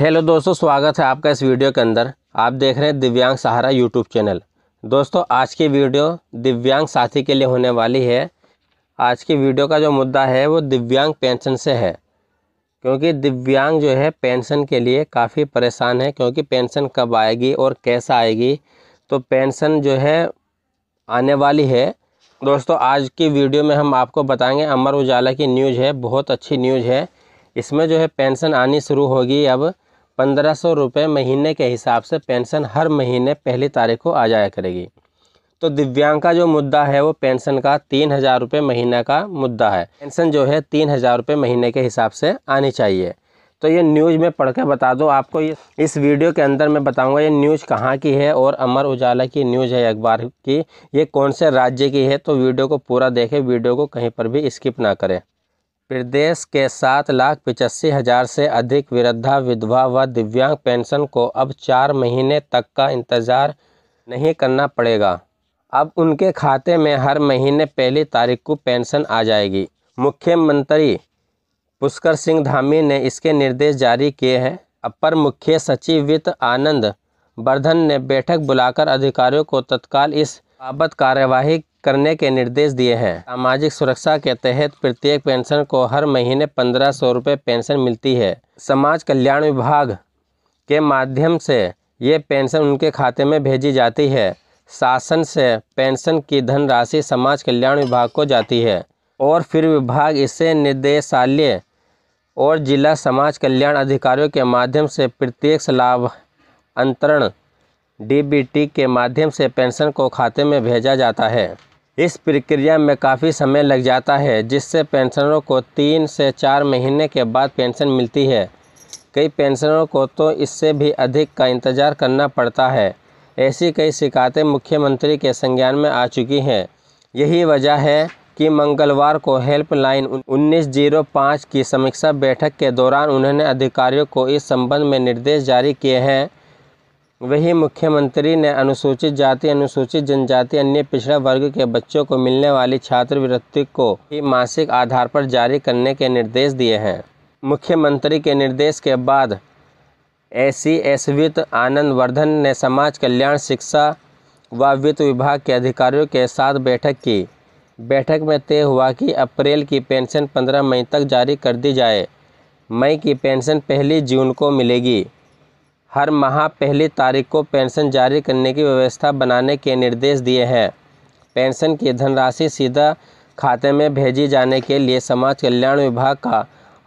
hello दोस्तों स्वागत है आपका इस वीडियो के अंदर आप देख रहे हैं दिव्यांग सहारा यूट्यूब चैनल दोस्तों आज की वीडियो दिव्यांग साथी के लिए होने वाली है आज की वीडियो का जो मुद्दा है वो दिव्यांग पेंशन से है क्योंकि दिव्यांग जो है पेंशन के लिए काफ़ी परेशान है क्योंकि पेंशन कब आएगी और कैसा आएगी तो पेंशन जो है आने वाली है दोस्तों आज की वीडियो में हम आपको बताएंगे अमर उजाला की न्यूज़ है बहुत अच्छी न्यूज़ है इसमें जो है पेंशन आनी शुरू होगी अब पंद्रह सौ रुपये महीने के हिसाब से पेंशन हर महीने पहली तारीख को आ जाया करेगी तो दिव्यांग का जो मुद्दा है वो पेंशन का तीन हज़ार रुपये महीने का मुद्दा है पेंशन जो है तीन हज़ार रुपये महीने के हिसाब से आनी चाहिए तो ये न्यूज़ में पढ़ के बता दो आपको ये इस वीडियो के अंदर मैं बताऊंगा ये न्यूज़ कहाँ की है और अमर उजाला की न्यूज़ है अखबार की ये कौन से राज्य की है तो वीडियो को पूरा देखें वीडियो को कहीं पर भी स्किप ना करें प्रदेश के सात लाख पिचासी हज़ार से अधिक वृद्धा विधवा व दिव्यांग पेंशन को अब चार महीने तक का इंतज़ार नहीं करना पड़ेगा अब उनके खाते में हर महीने पहली तारीख को पेंशन आ जाएगी मुख्यमंत्री पुष्कर सिंह धामी ने इसके निर्देश जारी किए हैं अपर मुख्य सचिव वित्त आनंद वर्धन ने बैठक बुलाकर अधिकारियों को तत्काल इस बाबत कार्यवाही करने के निर्देश दिए हैं सामाजिक सुरक्षा के तहत प्रत्येक पेंशन को हर महीने पंद्रह सौ रुपये पेंशन मिलती है समाज कल्याण विभाग के माध्यम से ये पेंशन उनके खाते में भेजी जाती है शासन से पेंशन की धनराशि समाज कल्याण विभाग को जाती है और फिर विभाग इसे निदेशालय और जिला समाज कल्याण अधिकारियों के माध्यम से प्रत्येक लाभ अंतरण डीबीटी के माध्यम से पेंशन को खाते में भेजा जाता है इस प्रक्रिया में काफ़ी समय लग जाता है जिससे पेंशनरों को तीन से चार महीने के बाद पेंशन मिलती है कई पेंशनरों को तो इससे भी अधिक का इंतज़ार करना पड़ता है ऐसी कई शिकायतें मुख्यमंत्री के संज्ञान में आ चुकी हैं यही वजह है कि मंगलवार को हेल्पलाइन 1905 की समीक्षा बैठक के दौरान उन्होंने अधिकारियों को इस संबंध में निर्देश जारी किए हैं वही मुख्यमंत्री ने अनुसूचित जाति अनुसूचित जनजाति अन्य पिछड़ा वर्ग के बच्चों को मिलने वाली छात्रवृत्ति को भी मासिक आधार पर जारी करने के निर्देश दिए हैं मुख्यमंत्री के निर्देश के बाद ए सी एस वित्त आनंद वर्धन ने समाज कल्याण शिक्षा व वित्त विभाग के अधिकारियों के साथ बैठक की बैठक में तय हुआ कि अप्रैल की पेंशन 15 मई तक जारी कर दी जाए मई की पेंशन पहली जून को मिलेगी हर माह पहली तारीख को पेंशन जारी करने की व्यवस्था बनाने के निर्देश दिए हैं पेंशन की धनराशि सीधा खाते में भेजी जाने के लिए समाज कल्याण विभाग का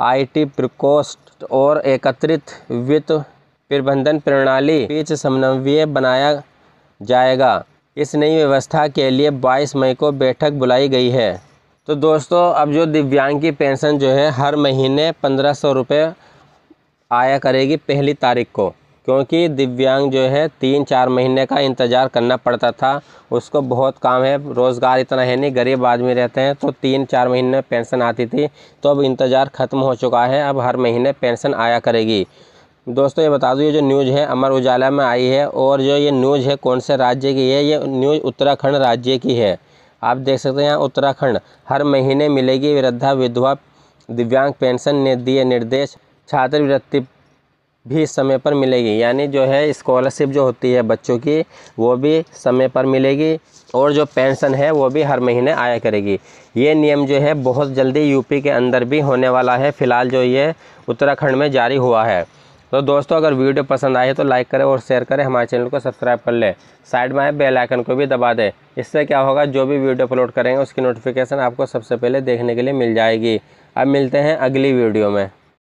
आईटी प्रकोष्ठ और एकत्रित वित्त प्रबंधन प्रणाली बीच समन्वय बनाया जाएगा इस नई व्यवस्था के लिए 22 मई को बैठक बुलाई गई है तो दोस्तों अब जो दिव्यांग की पेंशन जो है हर महीने पंद्रह सौ रुपये आया करेगी पहली तारीख को क्योंकि दिव्यांग जो है तीन चार महीने का इंतज़ार करना पड़ता था उसको बहुत काम है रोज़गार इतना है नहीं गरीब आदमी रहते हैं तो तीन चार महीने पेंशन आती थी तो अब इंतज़ार ख़त्म हो चुका है अब हर महीने पेंशन आया करेगी दोस्तों ये बता दूँ ये जो न्यूज़ है अमर उजाला में आई है और जो ये न्यूज़ है कौन से राज्य की है ये न्यूज़ उत्तराखंड राज्य की है आप देख सकते हैं यहाँ उत्तराखंड हर महीने मिलेगी वृद्धा विधवा दिव्यांग पेंशन ने दिए निर्देश छात्रवृत्ति भी समय पर मिलेगी यानी जो है स्कॉलरशिप जो होती है बच्चों की वो भी समय पर मिलेगी और जो पेंशन है वो भी हर महीने आया करेगी ये नियम जो है बहुत जल्दी यूपी के अंदर भी होने वाला है फ़िलहाल जो ये उत्तराखंड में जारी हुआ है तो दोस्तों अगर वीडियो पसंद आए तो लाइक करें और शेयर करें हमारे चैनल को सब्सक्राइब कर लें साइड में आए बेलाइकन को भी दबा दें इससे क्या होगा जो भी वीडियो अपलोड करेंगे उसकी नोटिफिकेशन आपको सबसे पहले देखने के लिए मिल जाएगी अब मिलते हैं अगली वीडियो में